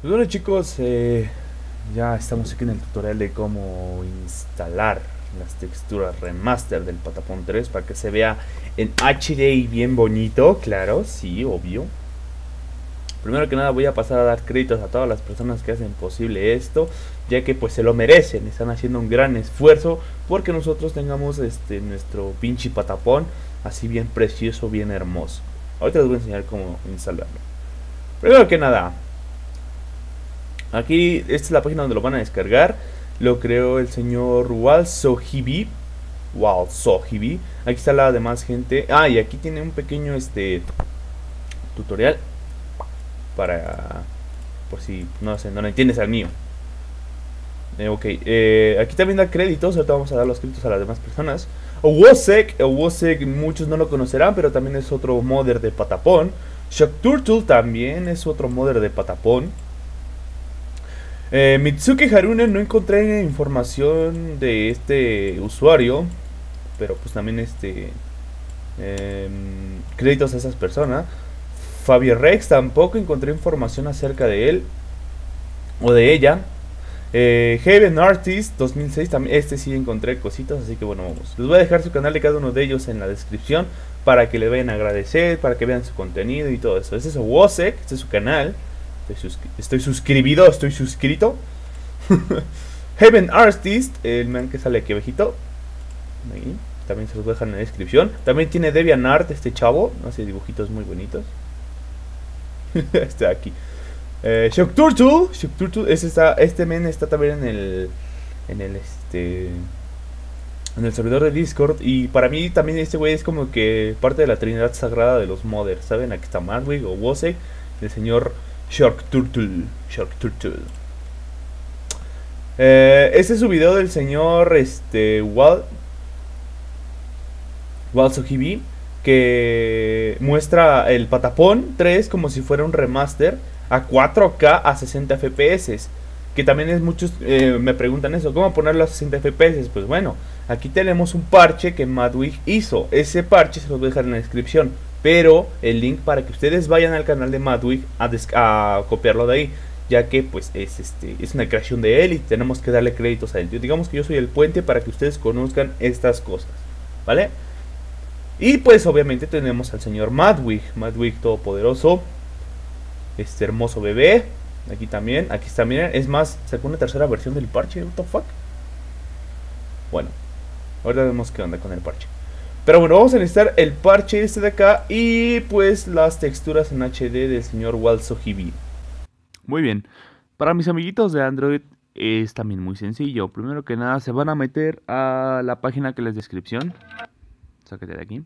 Pues bueno chicos, eh, ya estamos aquí en el tutorial de cómo instalar las texturas remaster del patapón 3 para que se vea en HD y bien bonito, claro, sí, obvio. Primero que nada voy a pasar a dar créditos a todas las personas que hacen posible esto, ya que pues se lo merecen, están haciendo un gran esfuerzo porque nosotros tengamos este nuestro pinche patapón así bien precioso, bien hermoso. Ahorita les voy a enseñar cómo instalarlo. Primero que nada, Aquí, esta es la página donde lo van a descargar. Lo creó el señor Walsohibi. Walsohibi. Aquí está la demás gente. Ah, y aquí tiene un pequeño este tutorial. Para... Por si no sé, no lo entiendes al mío. Eh, ok, eh, aquí también da créditos. Ahorita vamos a dar los créditos a las demás personas. Wosek, eh, Wosek muchos no lo conocerán, pero también es otro modder de Patapón. Shock Turtle también es otro modder de Patapón. Eh, Mitsuki Harune, no encontré información de este usuario, pero pues también este em, créditos a esas personas. Fabio Rex tampoco encontré información acerca de él o de ella. Eh, Heaven Artist 2006, también, este sí encontré cositas, así que bueno, vamos. Les voy a dejar su canal de cada uno de ellos en la descripción para que le vayan a agradecer, para que vean su contenido y todo eso. Este es Wosek, este es su canal. Estoy, suscribido, estoy suscrito. Heaven Artist, el man que sale aquí abajito. También se los dejan en la descripción. También tiene Art este chavo. Hace dibujitos muy bonitos. Este de aquí. Eh, es este men está también en el. En el este. En el servidor de Discord. Y para mí también este güey es como que parte de la trinidad sagrada de los modders. ¿Saben? Aquí está Marwick o Wosek. El señor Shark Turtle. Shark Turtle. Eh, este es un video del señor este, Wal. Que muestra el Patapón 3 como si fuera un remaster a 4K a 60 FPS. Que también es muchos eh, me preguntan eso, ¿cómo ponerlo a 60 FPS? Pues bueno, aquí tenemos un parche que Madwig hizo. Ese parche se los voy a dejar en la descripción pero el link para que ustedes vayan al canal de Madwig a, copiarlo de ahí, ya que pues es, este, es una creación de él y tenemos que darle créditos a él. Yo, digamos que yo soy el puente para que ustedes conozcan estas cosas, ¿vale? Y pues obviamente tenemos al señor Madwig, Madwig todopoderoso, este hermoso bebé, aquí también, aquí también, es más, sacó una tercera versión del parche, what the fuck. Bueno, ahora vemos qué onda con el parche. Pero bueno, vamos a necesitar el parche este de acá y pues las texturas en HD del señor Walsohibi. Muy bien, para mis amiguitos de Android es también muy sencillo. Primero que nada se van a meter a la página que les descripción. Sácate de aquí.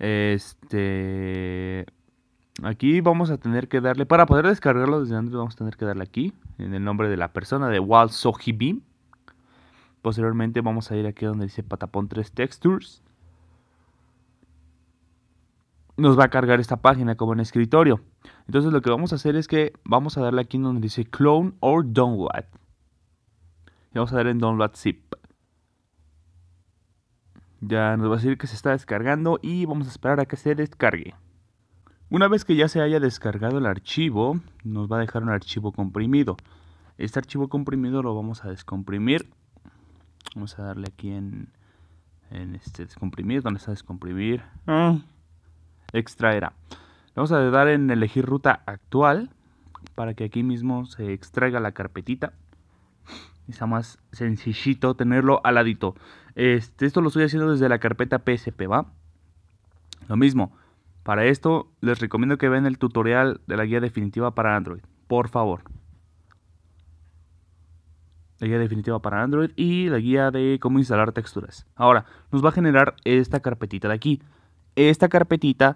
Este... Aquí vamos a tener que darle, para poder descargarlo desde Android vamos a tener que darle aquí, en el nombre de la persona de Walsohibi Posteriormente vamos a ir aquí donde dice Patapón 3 Textures. Nos va a cargar esta página como en escritorio. Entonces lo que vamos a hacer es que vamos a darle aquí donde dice Clone or Download. Y vamos a dar en Download Zip. Ya nos va a decir que se está descargando y vamos a esperar a que se descargue. Una vez que ya se haya descargado el archivo, nos va a dejar un archivo comprimido. Este archivo comprimido lo vamos a descomprimir Vamos a darle aquí en, este descomprimir, donde está descomprimir. Ah. extraerá. Vamos a dar en elegir ruta actual para que aquí mismo se extraiga la carpetita. Está más sencillito tenerlo al ladito. Este, esto lo estoy haciendo desde la carpeta PSP, ¿va? Lo mismo, para esto les recomiendo que vean el tutorial de la guía definitiva para Android. Por favor la guía definitiva para Android y la guía de cómo instalar texturas. Ahora, nos va a generar esta carpetita de aquí. Esta carpetita,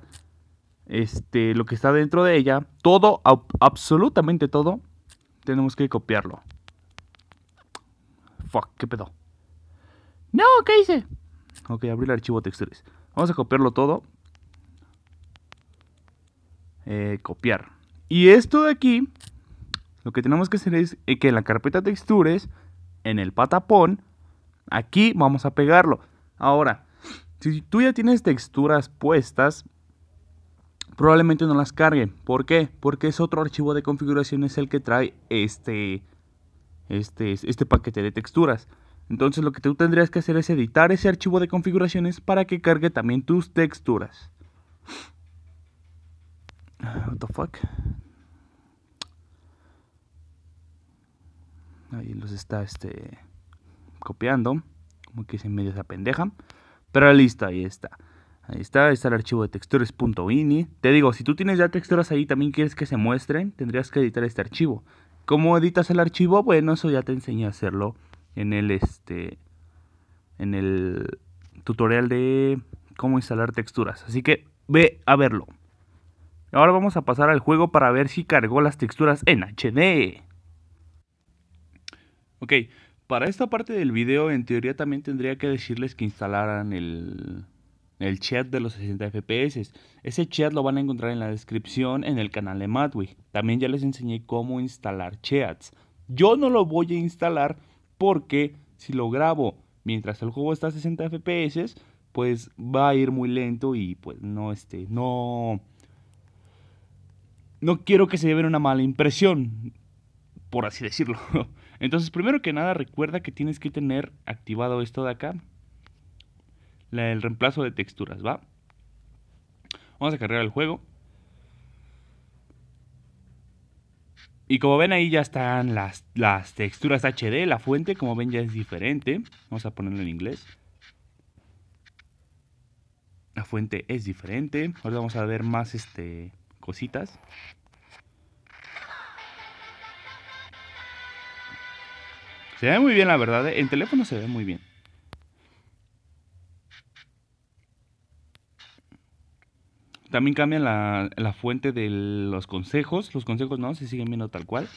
este, lo que está dentro de ella, todo, absolutamente todo, tenemos que copiarlo. Fuck, qué pedo. No, ¿qué hice? Ok, abrí el archivo texturas. Vamos a copiarlo todo. Eh, copiar. Y esto de aquí lo que tenemos que hacer es eh, que en la carpeta textures, en el patapón, aquí vamos a pegarlo. Ahora, si tú ya tienes texturas puestas, probablemente no las carguen. ¿Por qué? Porque es otro archivo de configuración el que trae este, este, este paquete de texturas. Entonces lo que tú tendrías que hacer es editar ese archivo de configuraciones para que cargue también tus texturas. Ah, what the ahí los está este, copiando, como que se medio esa pendeja, pero listo, ahí está. Ahí está, está el archivo de texturas.ini. Te digo, si tú tienes ya texturas ahí también quieres que se muestren, tendrías que editar este archivo. ¿Cómo editas el archivo? Bueno, eso ya te enseñé a hacerlo en el este en el tutorial de cómo instalar texturas. Así que ve a verlo. Ahora vamos a pasar al juego para ver si cargó las texturas en HD. Ok, para esta parte del video en teoría también tendría que decirles que instalaran el, el chat de los 60 FPS. Ese chat lo van a encontrar en la descripción en el canal de Madwig. También ya les enseñé cómo instalar chats. Yo no lo voy a instalar porque si lo grabo mientras el juego está a 60 FPS, pues va a ir muy lento y pues no este, no no quiero que se lleven una mala impresión, por así decirlo. Entonces, primero que nada, recuerda que tienes que tener activado esto de acá. el reemplazo de texturas, ¿va? Vamos a cargar el juego. Y como ven ahí ya están las, texturas HD, la fuente, como ven ya es diferente. Vamos a ponerlo en inglés. La fuente es diferente. Ahora vamos a ver más este, cositas. Se ve muy bien, la verdad. En ¿eh? teléfono se ve muy bien. También cambia la, fuente de los consejos. Los consejos no, se siguen viendo tal cual.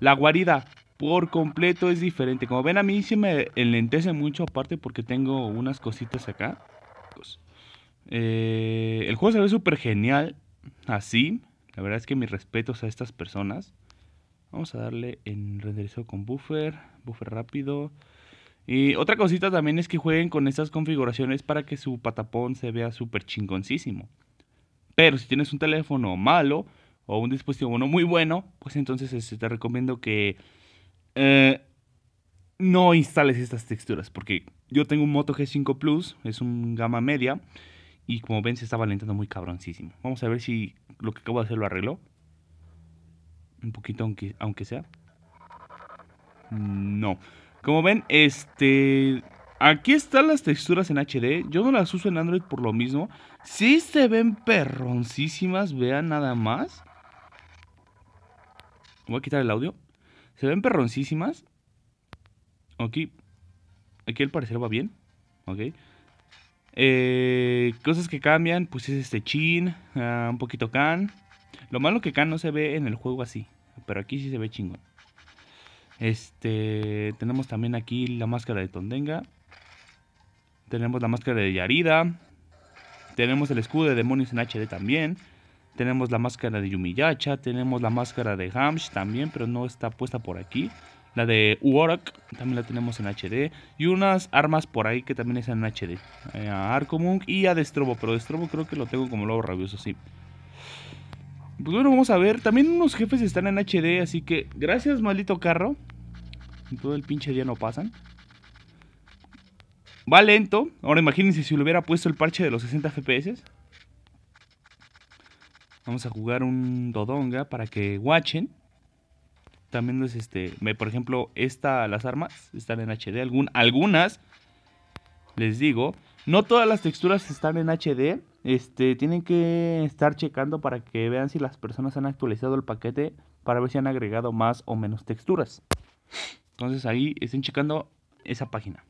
La guarida por completo es diferente. Como ven, a mí se me enlentece mucho, aparte porque tengo unas cositas acá. Eh, el juego se ve súper genial. Así, la verdad es que mis respetos a estas personas. Vamos a darle en renderizado con buffer, buffer rápido. Y otra cosita también es que jueguen con estas configuraciones para que su patapón se vea súper chingoncísimo. Pero si tienes un teléfono malo o un dispositivo no muy bueno, pues entonces este, te recomiendo que eh, no instales estas texturas. Porque yo tengo un Moto G5 Plus, es un gama media, y como ven se está valentando muy cabroncísimo. Vamos a ver si lo que acabo de hacer lo arregló. Un poquito aunque, sea. No. Como ven, este... Aquí están las texturas en HD. Yo no las uso en Android por lo mismo. Sí se ven perroncísimas, vean nada más. Voy a quitar el audio. Se ven perroncísimas. Aquí. Aquí al parecer va bien. Ok. Eh, cosas que cambian, pues es este chin, ah, un poquito can. Lo malo que can no se ve en el juego así. Pero aquí sí se ve chingón. Este, tenemos también aquí la máscara de Tondenga. Tenemos la máscara de Yarida. Tenemos el escudo de demonios en HD también. Tenemos la máscara de Yumiyacha. Tenemos la máscara de Hamsh también, pero no está puesta por aquí. La de Uorak también la tenemos en HD. Y unas armas por ahí que también están en HD. Eh, a Arcomunk y a Destrobo. Pero Destrobo creo que lo tengo como lobo rabioso, sí. Pues bueno, vamos a ver. También unos jefes están en HD, así que gracias, maldito carro. Todo el pinche día no pasan. Va lento. Ahora imagínense si le hubiera puesto el parche de los 60 FPS. Vamos a jugar un Dodonga para que watchen. También es este, me, por ejemplo, esta, las armas están en HD. algunas, les digo, no todas las texturas están en HD este, tienen que estar checando para que vean si las personas han actualizado el paquete para ver si han agregado más o menos texturas. Entonces ahí estén checando esa página.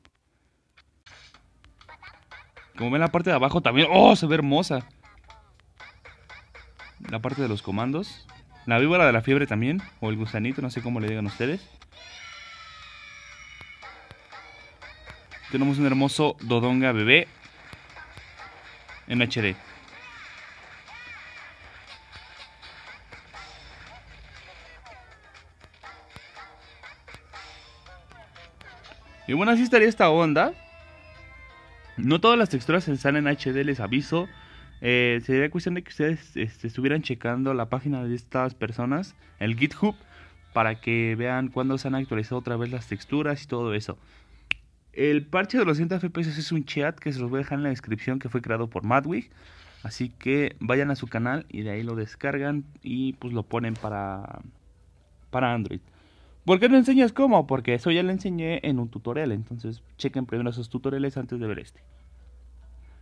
Como ven la parte de abajo también, ¡oh! Se ve hermosa. La parte de los comandos. La víbora de la fiebre también, o el gusanito, no sé cómo le digan ustedes. Tenemos un hermoso Dodonga bebé en HD. Y bueno, así estaría esta onda. No todas las texturas están en HD, les aviso. Eh, sería cuestión de que ustedes este, estuvieran checando la página de estas personas, el GitHub, para que vean cuándo se han actualizado otra vez las texturas y todo eso. El parche de los 100 FPS es un chat que se los voy a dejar en la descripción que fue creado por Madwig. Así que vayan a su canal y de ahí lo descargan y pues lo ponen para, para Android. ¿Por qué no enseñas cómo? Porque eso ya lo enseñé en un tutorial. Entonces chequen primero esos tutoriales antes de ver este.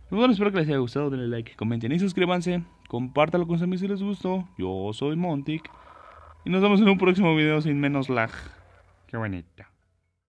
Pues bueno, espero que les haya gustado. Denle like, comenten y suscríbanse. Compártalo con sus amigos si les gustó. Yo soy Montic. Y nos vemos en un próximo video sin menos lag. Qué bonita.